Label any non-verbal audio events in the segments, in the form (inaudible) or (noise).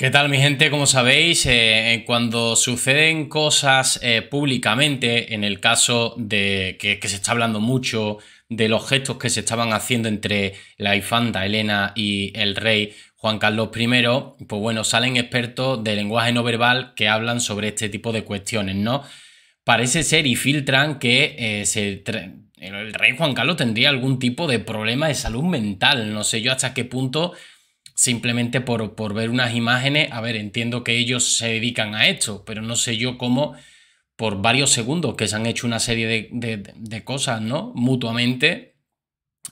¿Qué tal mi gente? Como sabéis, eh, eh, cuando suceden cosas eh, públicamente, en el caso de que, se está hablando mucho de los gestos que se estaban haciendo entre la infanta Elena y el rey Juan Carlos I, pues bueno, salen expertos de lenguaje no verbal que hablan sobre este tipo de cuestiones, ¿no? Parece ser y filtran que el rey Juan Carlos tendría algún tipo de problema de salud mental, no sé yo hasta qué punto simplemente por, ver unas imágenes. A ver, entiendo que ellos se dedican a esto, pero no sé yo cómo por varios segundos que se han hecho una serie de, cosas, ¿no? Mutuamente,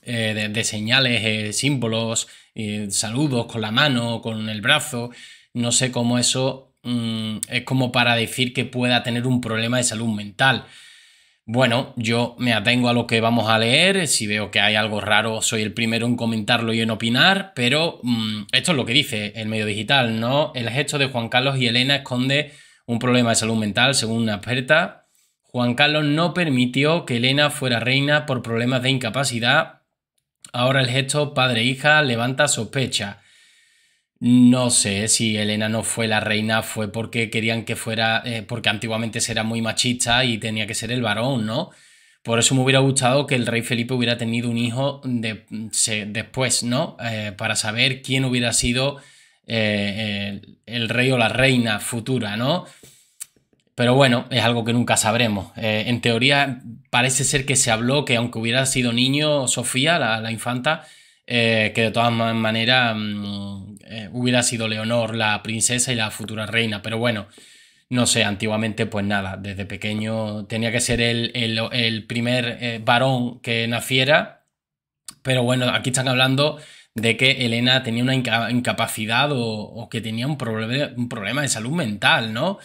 eh, de, señales, eh, símbolos, eh, saludos con la mano, con el brazo. No sé cómo eso mm, es como para decir que pueda tener un problema de salud mental. Bueno, yo me atengo a lo que vamos a leer. Si veo que hay algo raro, soy el primero en comentarlo y en opinar, pero mm, esto es lo que dice el medio digital, ¿no? El gesto de Juan Carlos y Elena esconde un problema de salud mental, según una experta. Juan Carlos no permitió que Elena fuera reina por problemas de incapacidad. Ahora el gesto padre-hija levanta sospecha. No sé si Elena no fue la reina, fue porque querían que fuera, eh, porque antiguamente se era muy machista y tenía que ser el varón, ¿no? Por eso me hubiera gustado que el rey Felipe hubiera tenido un hijo de, después, ¿no? Eh, para saber quién hubiera sido eh, el, rey o la reina futura, ¿no? Pero bueno, es algo que nunca sabremos. en teoría parece ser que se habló que aunque hubiera sido niño, Sofía, la infanta, eh, que de todas maneras mm, eh, hubiera sido Leonor la princesa y la futura reina, pero bueno, no sé, antiguamente pues nada, desde pequeño tenía que ser el, el, primer eh, varón que naciera, pero bueno, aquí están hablando de que Elena tenía una incapacidad o, que tenía un, un problema de salud mental, ¿no?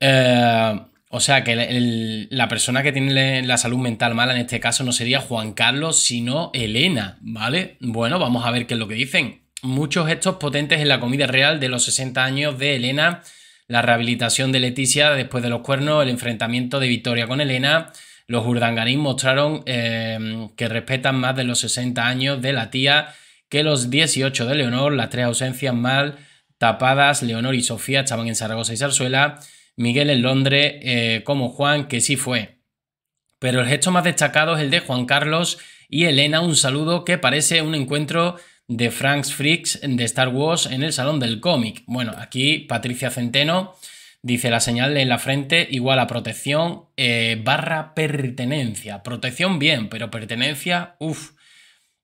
Eh, o sea que la persona que tiene la salud mental mala en este caso no sería Juan Carlos, sino Elena, ¿vale? Bueno, vamos a ver qué es lo que dicen. Muchos gestos potentes en la comida real de los 60 años de Elena, la rehabilitación de Leticia después de los cuernos, el enfrentamiento de Victoria con Elena. Los urdangarín mostraron eh, que respetan más de los 60 años de la tía que los 18 de Leonor, las tres ausencias mal tapadas, Leonor y Sofía estaban en Zaragoza y Zarzuela. Miguel en Londres eh, como Juan, que sí fue. Pero el gesto más destacado es el de Juan Carlos y Elena, un saludo que parece un encuentro de Franks Freaks de Star Wars en el Salón del Cómic. Bueno, aquí Patricia Centeno dice la señal en la frente igual a protección eh, barra pertenencia. Protección bien, pero pertenencia, uff.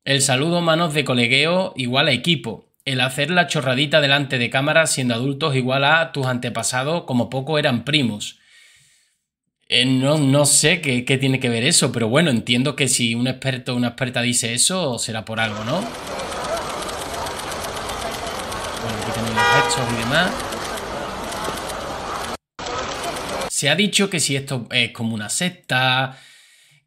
El saludo manos de colegueo igual a equipo el hacer la chorradita delante de cámara siendo adultos igual a tus antepasados como poco eran primos. Eh, no, sé qué, tiene que ver eso, pero bueno, entiendo que si un experto o una experta dice eso, será por algo, ¿no? Bueno, los y demás. Se ha dicho que si esto es como una secta,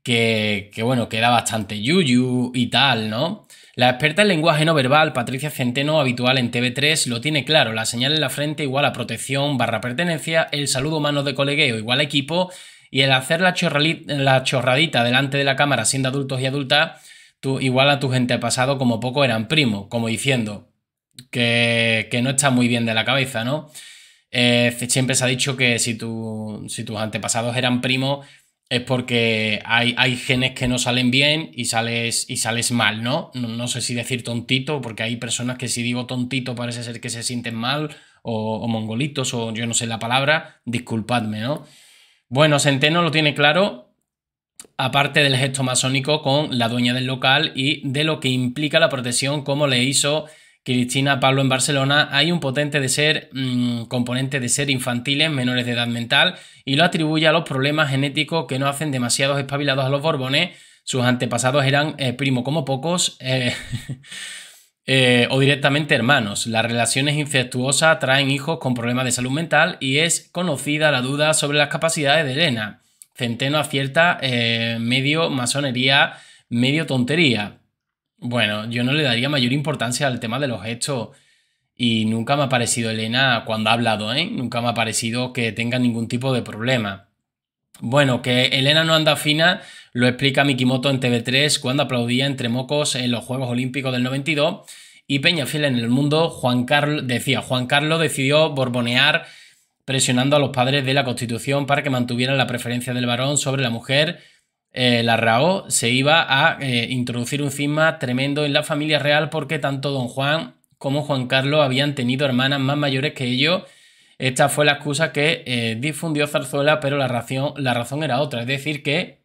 que, que bueno, que era bastante yuyu y tal, ¿no? La experta en lenguaje no verbal, Patricia Centeno, habitual en TV3, lo tiene claro. La señal en la frente igual a protección barra pertenencia, el saludo humano de colegueo igual a equipo y el hacer la, chorradita delante de la cámara siendo adultos y adultas tú, igual a tu gente pasado como poco eran primo, como diciendo que, no está muy bien de la cabeza, ¿no? Eh, siempre se ha dicho que si, si tus antepasados eran primos, es porque hay, genes que no salen bien y sales, y sales mal, ¿no? ¿no? sé si decir tontito, porque hay personas que si digo tontito parece ser que se sienten mal, o, o mongolitos, o yo no sé la palabra, disculpadme, ¿no? Bueno, Centeno lo tiene claro, aparte del gesto masónico con la dueña del local y de lo que implica la protección, como le hizo Cristina Pablo en Barcelona, hay un potente de ser, mm, componente de ser infantiles, menores de edad mental, y lo atribuye a los problemas genéticos que no hacen demasiados espabilados a los Borbones. Sus antepasados eran eh, primo como pocos. Eh, (laughs) eh, o directamente hermanos. Las relaciones infectuosas traen hijos con problemas de salud mental y es conocida la duda sobre las capacidades de Elena. Centeno acierta medio masonería, medio tontería. Bueno, yo no le daría mayor importancia al tema de los hechos y nunca me ha parecido Elena cuando ha hablado, ¿eh? Nunca me ha parecido que tenga ningún tipo de problema. Bueno, que Elena no anda fina lo explica Mikimoto en TV3 cuando aplaudía entre mocos en los Juegos Olímpicos del 92 y Fiel en el mundo, Juan Carlos decía, Juan Carlos decidió borbonear presionando a los padres de la Constitución para que mantuvieran la preferencia del varón sobre la mujer eh, la RAO se iba a eh, introducir un cisma tremendo en la familia real porque tanto don Juan como Juan Carlos habían tenido hermanas más mayores que ellos. Esta fue la excusa que eh, difundió Zarzuela, pero la razón, la razón era otra, es decir, que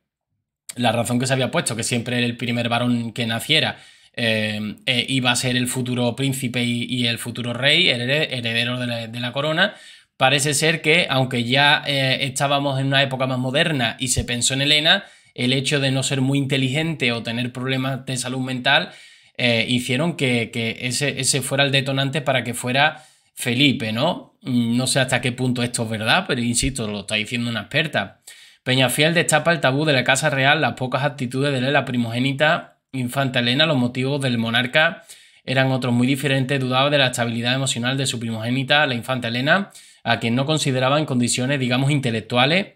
la razón que se había puesto, que siempre el primer varón que naciera iba a ser el futuro príncipe y, el futuro rey, heredero de la corona, parece ser que, aunque ya estábamos en una época más moderna y se pensó en Elena, el hecho de no ser muy inteligente o tener problemas de salud mental, eh, hicieron que, ese, ese, fuera el detonante para que fuera Felipe, ¿no? Mm, no sé hasta qué punto esto es verdad, pero insisto, lo está diciendo una experta. Peñafiel destapa el tabú de la Casa Real, las pocas actitudes de la primogénita infanta Elena, los motivos del monarca eran otros muy diferentes, dudaba de la estabilidad emocional de su primogénita, la infanta Elena, a quien no consideraba en condiciones, digamos, intelectuales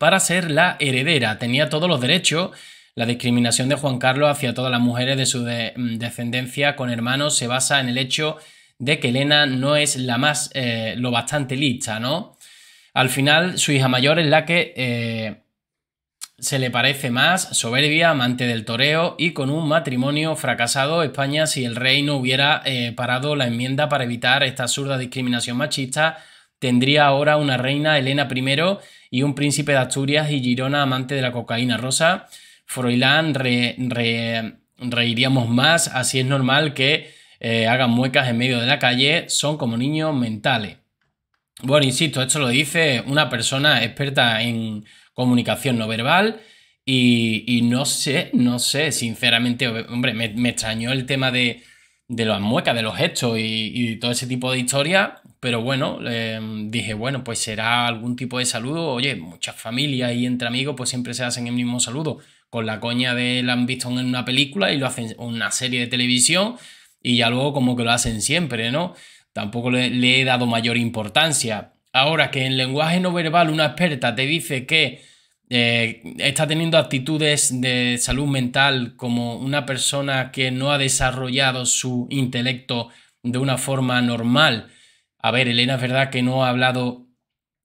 para ser la heredera. Tenía todos los derechos. La discriminación de Juan Carlos hacia todas las mujeres de su mm, descendencia con hermanos se basa en el hecho de que Elena no es la más eh, lo bastante lista, ¿no? Al final, su hija mayor es la que eh, se le parece más, soberbia, amante del toreo y con un matrimonio fracasado, España, si el rey no hubiera eh, parado la enmienda para evitar esta absurda discriminación machista, tendría ahora una reina Elena I y un príncipe de Asturias y Girona amante de la cocaína rosa. Froilán reiríamos más, así es normal que eh, hagan muecas en medio de la calle, son como niños mentales. Bueno, insisto, esto lo dice una persona experta en comunicación no verbal y, no sé, no sé, sinceramente, hombre, me, extrañó el tema de, las muecas, de los gestos y, y, todo ese tipo de historia, pero bueno, em, dije, bueno, pues será algún tipo de saludo. Oye, muchas familias y entre amigos pues siempre se hacen el mismo saludo. Con la coña de la han visto en una película y lo hacen en una serie de televisión y ya luego como que lo hacen siempre, ¿no? Tampoco le, he dado mayor importancia. Ahora que en lenguaje no verbal una experta te dice que eh, está teniendo actitudes de salud mental como una persona que no ha desarrollado su intelecto de una forma normal, a ver, Elena es verdad que no ha hablado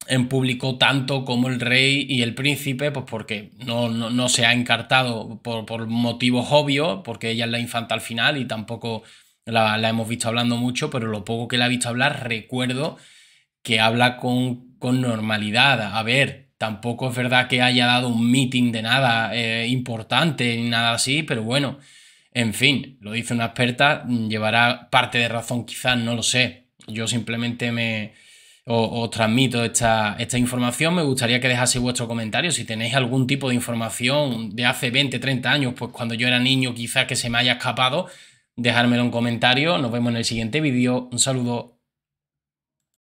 en público tanto como el rey y el príncipe, pues porque no, no, se ha encartado por, motivos obvios, porque ella es la infanta al final y tampoco la, hemos visto hablando mucho, pero lo poco que la ha visto hablar, recuerdo que habla con, con normalidad. A ver, tampoco es verdad que haya dado un meeting de nada eh, importante ni nada así, pero bueno, en fin, lo dice una experta, llevará parte de razón quizás, no lo sé, yo simplemente me, os, transmito esta, esta, información. Me gustaría que dejase vuestro comentario. Si tenéis algún tipo de información de hace 20, 30 años, pues cuando yo era niño quizás que se me haya escapado, dejármelo en comentario. Nos vemos en el siguiente vídeo. Un saludo.